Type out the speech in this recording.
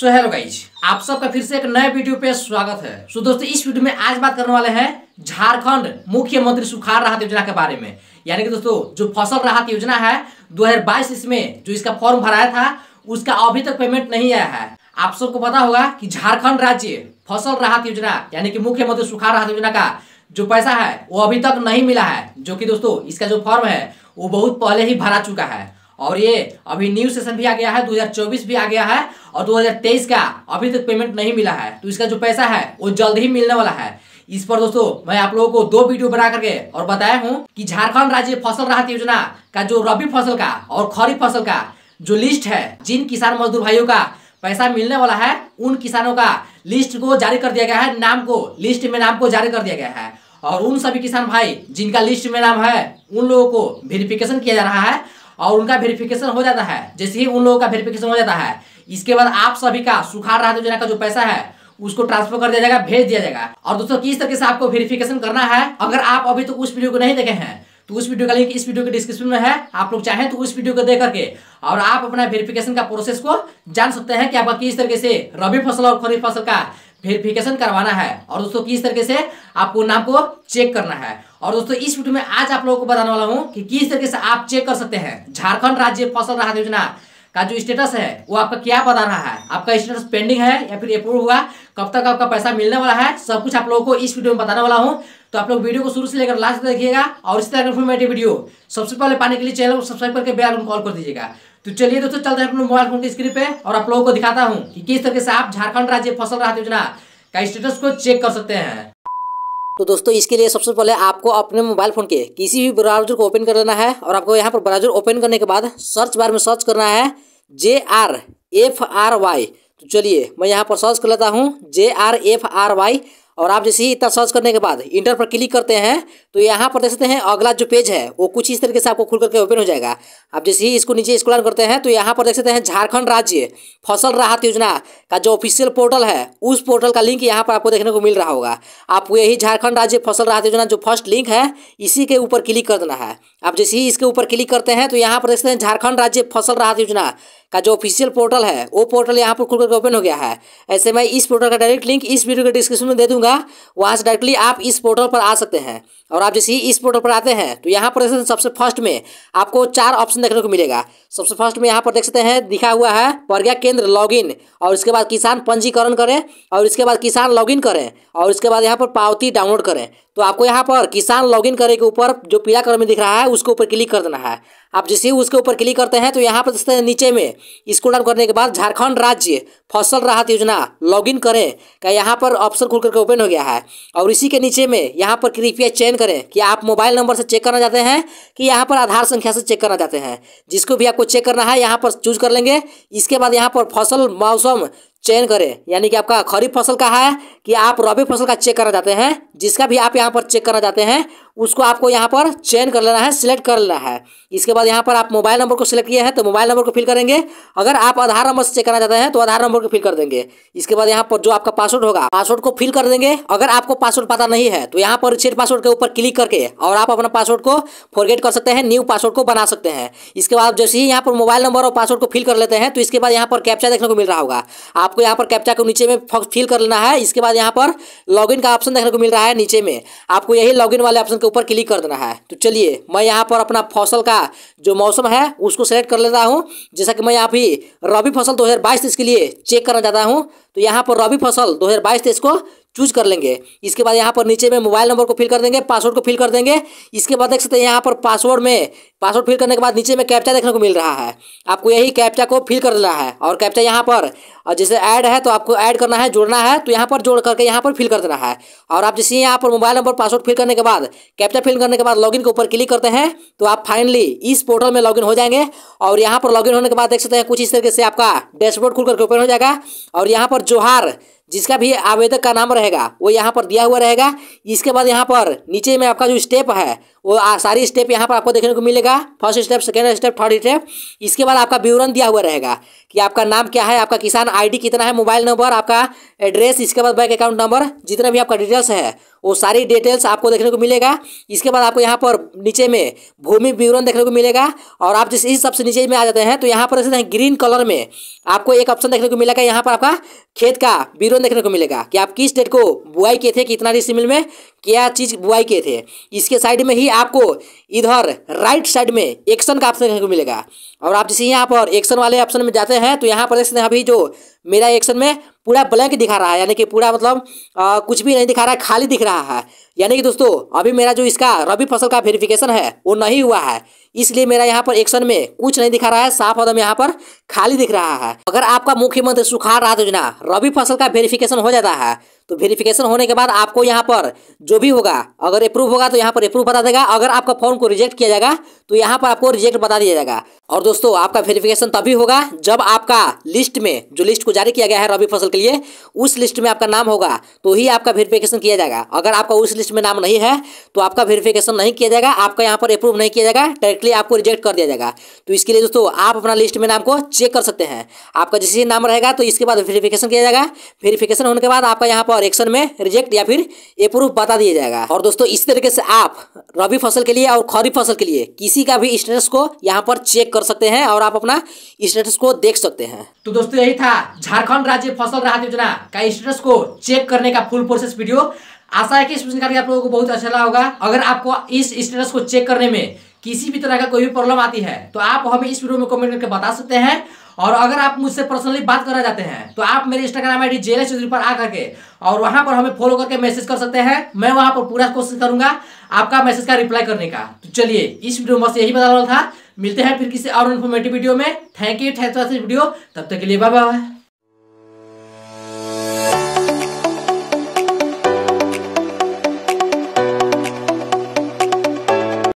so hello guys आप सबका फिर से एक नए वीडियो पे स्वागत है सो so, दोस्तों इस वीडियो में आज बात करने वाले हैं झारखंड मुख्यमंत्री सुखाड़ राहत योजना के बारे में यानी कि दोस्तों जो फसल राहत योजना है 2022 इसमें जो इसका फॉर्म भराया था उसका अभी तक पेमेंट नहीं आया है आप सबको पता होगा कि झारखंड राज्य फसल राहत योजना यानी कि मुख्यमंत्री सुखाड़ राहत योजना का जो पैसा है वो अभी तक नहीं मिला है जो कि दोस्तों इसका जो फॉर्म है वो बहुत पहले ही भरा चुका है और ये अभी न्यू सेशन भी आ गया है 2024 भी आ गया है और 2023 का अभी तक पेमेंट नहीं मिला है तो इसका जो पैसा है वो जल्द ही मिलने वाला है इस पर दोस्तों मैं आप लोगों को दो वीडियो बना करके और बताया हूँ कि झारखंड राज्य फसल राहत योजना का जो रबी फसल का और खरीफ फसल का जो लिस्ट है जिन किसान मजदूर भाइयों का पैसा मिलने वाला है उन किसानों का लिस्ट को जारी कर दिया गया है नाम को लिस्ट में नाम को जारी कर दिया गया है और उन सभी किसान भाई जिनका लिस्ट में नाम है उन लोगों को वेरिफिकेशन किया जा रहा है और उनका वेरिफिकेशन हो जाता है जैसे ही उन लोगों का वेरिफिकेशन हो जाता है इसके बाद आप सभी का सुखार राहत योजना का जो पैसा है उसको ट्रांसफर कर दिया जाएगा भेज दिया जाएगा और दोस्तों किस तरीके से आपको वेरिफिकेशन करना है अगर आप अभी तो उस वीडियो को नहीं देखे हैं तो उस वीडियो का लिंक इस वीडियो के डिस्क्रिप्शन में है आप लोग चाहें तो उस वीडियो को देख करके और आप अपना वेरिफिकेशन का प्रोसेस को जान सकते हैं कि आपका किस तरीके से रबी फसल और खरीफ फसल का वेरिफिकेशन करवाना है और दोस्तों किस तरीके से आपको नाम को चेक करना है और दोस्तों इस वीडियो में आज आप लोगों को बताने वाला हूँ कि किस तरीके से आप चेक कर सकते हैं झारखंड राज्य फसल राहत योजना का जो स्टेटस है वो आपका क्या बता रहा है आपका स्टेटस पेंडिंग है या फिर अप्रूव हुआ कब तक आपका पैसा मिलने वाला है सब कुछ आप लोगों को इस वीडियो में बताने वाला हूँ तो आप लोग वीडियो को शुरू से लेकर लास्ट तक देखिएगा और इस तरह इन्फॉर्मेटिव वीडियो सबसे पहले पाने के लिए चैनल को सब्सक्राइब करके बेल आइकन कॉल कर दीजिएगा तो चलिए दोस्तों चलते हैं अपने मोबाइल फोन की स्क्रीन पे और आप लोगों को दिखाता हूँ कि किस तरीके से आप झारखंड राज्य फसल राहत योजना का स्टेटस को चेक कर सकते हैं तो दोस्तों इसके लिए सबसे पहले आपको अपने मोबाइल फ़ोन के किसी भी ब्राउजर को ओपन कर लेना है और आपको यहाँ पर ब्राउजर ओपन करने के बाद सर्च बार में सर्च करना है J R F R Y तो चलिए मैं यहाँ पर सर्च कर लेता हूँ J R F R Y और आप जैसे ही इतना सर्च करने के बाद इंटर पर क्लिक करते हैं तो यहाँ पर देख सकते हैं अगला जो पेज है वो कुछ इस तरीके से आपको खुल करके ओपन हो जाएगा आप जैसे ही इसको नीचे स्क्रॉल करते हैं तो यहाँ पर देख सकते हैं झारखंड राज्य फसल राहत योजना का जो ऑफिशियल पोर्टल है उस पोर्टल का लिंक यहाँ पर आपको देखने को मिल रहा होगा आपको यही झारखंड राज्य फसल राहत योजना जो फर्स्ट लिंक है इसी के ऊपर क्लिक कर देना है आप जैसे ही इसके ऊपर क्लिक करते हैं तो यहाँ पर देख सकते हैं झारखंड राज्य फसल राहत योजना का जो ऑफिशियल पोर्टल है वो पोर्टल यहाँ पर खुलकर ओपन हो गया है ऐसे मैं इस पोर्टल का डायरेक्ट लिंक इस वीडियो के डिस्क्रिप्शन में दे दूंगा वहाँ से डायरेक्टली आप इस पोर्टल पर आ सकते हैं और आप जैसे ही इस पोर्टल पर आते हैं तो यहाँ पर सबसे फर्स्ट में आपको चार ऑप्शन देखने को मिलेगा सबसे फर्स्ट में यहाँ पर देख सकते हैं दिखा हुआ है प्रज्ञा केंद्र लॉग और इसके बाद किसान पंजीकरण करें और इसके बाद किसान लॉग करें और इसके बाद यहाँ पर पावती डाउनलोड करें तो आपको यहाँ पर किसान लॉग करे के ऊपर जो पीला कलर में दिख रहा है उसके ऊपर क्लिक कर देना है आप जैसे ही उसके ऊपर क्लिक करते हैं तो यहाँ पर दोस्तों नीचे में इसको डाउन करने के बाद झारखंड राज्य फसल राहत योजना लॉगिन करें का यहाँ पर ऑप्शन खुल करके ओपन हो गया है और इसी के नीचे में यहाँ पर कृपया चयन करें कि आप मोबाइल नंबर से चेक करना चाहते हैं कि यहाँ पर आधार संख्या से चेक करना चाहते हैं जिसको भी आपको चेक करना है यहाँ पर चूज कर लेंगे इसके बाद यहाँ पर फसल मौसम चयन करें यानी कि आपका खरीफ फसल का है कि आप रबी फसल का चेक करना चाहते हैं जिसका भी आप यहाँ पर चेक करना चाहते हैं उसको आपको यहाँ पर चेन कर लेना है सिलेक्ट कर लेना है इसके बाद यहाँ पर आप मोबाइल नंबर को सिलेक्ट किया है तो मोबाइल नंबर को फिल करेंगे अगर आप आधार नंबर से चेक करना चाहते हैं तो आधार नंबर को फिल कर देंगे इसके बाद यहाँ पर जो आपका पासवर्ड होगा पासवर्ड को फिल कर देंगे अगर आपको पासवर्ड पता नहीं है तो यहाँ पर रिसेट पासवर्ड के ऊपर क्लिक करके और आप अपना पासवर्ड को फॉरगेट कर सकते हैं न्यू पासवर्ड को बना सकते हैं इसके बाद जैसे ही यहाँ पर मोबाइल नंबर और पासवर्ड को फिल कर लेते हैं तो इसके बाद यहाँ पर कैप्चा देखने को मिल रहा होगा आपको यहाँ पर कैप्चा को नीचे में फिल कर लेना है इसके बाद यहाँ पर लॉगिन का ऑप्शन देखने को मिल रहा है नीचे में आपको यही लॉग वाले ऑप्शन के ऊपर क्लिक कर देना है तो चलिए मैं यहाँ पर अपना फसल का जो मौसम है उसको सेलेक्ट कर लेता हूँ जैसा कि मैं यहाँ भी रबी फसल दो हज़ार बाईस के लिए चेक करना चाहता हूँ तो यहाँ पर रबी फसल दो हज़ार बाईस को चूज कर लेंगे इसके बाद यहाँ पर नीचे में मोबाइल नंबर को फिल कर देंगे पासवर्ड को फिल कर देंगे इसके बाद देख सकते हैं यहाँ पर पासवर्ड में पासवर्ड फिल करने के बाद नीचे में कैप्चा देखने को मिल रहा है आपको यही कैप्चा को फिल कर देना है और कैप्चा यहाँ पर जैसे ऐड है तो आपको ऐड करना है जोड़ना है तो यहाँ पर जोड़ करके यहाँ पर फिल कर देना है और आप जैसे यहाँ पर मोबाइल नंबर पासवर्ड फिल करने के बाद कैप्चा फिल करने के बाद लॉगिन के ऊपर क्लिक करते हैं तो आप फाइनली इस पोर्टल में लॉगिन हो जाएंगे और यहाँ पर लॉगिन होने के बाद देख सकते हैं कुछ इस तरीके से आपका डैशबोर्ड खुल करके ओपन हो जाएगा और यहाँ पर जोहार जिसका भी आवेदक का नाम रहेगा वो यहाँ पर दिया हुआ रहेगा इसके बाद यहाँ पर नीचे में आपका जो स्टेप है वो सारी स्टेप यहाँ पर आपको देखने को मिलेगा first step second step third step इसके बाद आपका विवरण दिया हुआ रहेगा कि आपका नाम क्या है आपका किसान आईडी कितना है मोबाइल नंबर आपका एड्रेस इसके बाद बैंक अकाउंट नंबर जितना भी आपका डिटेल्स है वो सारी डिटेल्स आपको देखने को मिलेगा इसके बाद आपको यहाँ पर नीचे में भूमि विवरण देखने को मिलेगा और आप जिस इस सबसे नीचे में आ जाते हैं तो यहाँ पर देख ग्रीन कलर में आपको एक ऑप्शन देखने को मिलेगा यहाँ पर आपका खेत का विवरण देखने को मिलेगा कि आप किस डेट को बुआई किए थे कितना डिसमिल में क्या चीज़ बुआई किए थे इसके साइड में ही आपको इधर राइट साइड में एक्शन का ऑप्शन को मिलेगा और आप जैसे यहाँ पर एक्शन वाले ऑप्शन में जाते हैं तो यहाँ पर देख सकते हैं अभी जो मेरा एक्शन में पूरा ब्लैंक दिखा रहा है यानी कि पूरा मतलब आ, कुछ भी नहीं दिखा रहा है खाली दिख रहा है यानी कि दोस्तों अभी मेरा जो इसका रबी फसल का वेरिफिकेशन है वो नहीं हुआ है इसलिए मेरा यहाँ पर एक्शन में कुछ नहीं दिखा रहा है साफ एकदम यहाँ पर खाली दिख रहा है अगर आपका मुख्यमंत्री सुखाड़ राहत योजना रबी फसल का वेरिफिकेशन हो जाता है तो वेरिफिकेशन होने के बाद आपको यहाँ पर जो भी होगा अगर अप्रूव होगा तो यहाँ पर अप्रूव बता देगा अगर आपका फॉर्म को रिजेक्ट किया जाएगा तो यहाँ पर आपको रिजेक्ट बता दिया जाएगा और दोस्तों आपका वेरिफिकेशन तभी होगा जब आपका लिस्ट में जो लिस्ट को जारी किया गया है रबी फसल के लिए उस लिस्ट में आपका नाम होगा तो ही आपका वेरिफिकेशन किया जाएगा अगर आपका उस लिस्ट में नाम नहीं है तो आपका वेरिफिकेशन नहीं किया जाएगा आपका यहाँ पर अप्रूव नहीं किया जाएगा डायरेक्टली आपको रिजेक्ट कर दिया जाएगा तो इसके लिए दोस्तों आप अपना लिस्ट में नाम को चेक कर सकते हैं आपका जैसे नाम रहेगा तो इसके बाद वेरिफिकेशन किया जाएगा वेरिफिकेशन होने के बाद आपका यहाँ पर एक्शन में रिजेक्ट या फिर अप्रूव बता दिया जाएगा और दोस्तों इस तरीके से आप रबी फसल के लिए और खरीफ फसल के लिए किसी का भी स्टेटस को यहाँ पर चेक कर कर सकते हैं और आप अपना स्टेटस को देख सकते हैं तो दोस्तों यही था झारखंड राज्य फसल राहत योजना का स्टेटस को चेक करने का फुल प्रोसेस वीडियो आशा है कि इस जानकारी आप लोगों को बहुत अच्छा लगा होगा अगर आपको इस स्टेटस को चेक करने में किसी भी तरह का कोई भी प्रॉब्लम आती है तो आप हमें इस वीडियो में कमेंट करके बता सकते हैं और अगर आप मुझसे पर्सनली बात करना चाहते हैं तो आप मेरे Instagram I D Jelesh Chaudhary पर आकर के और वहां पर हमें फॉलो करके मैसेज कर सकते हैं मैं वहां पर पूरा कोशिश करूंगा आपका मैसेज का रिप्लाई करने का तो चलिए इस वीडियो में बस यही बता रहा था मिलते हैं फिर किसी और इन्फॉर्मेटिव वीडियो में थैंक यू थैंक वीडियो तब तक के लिए बाय बाय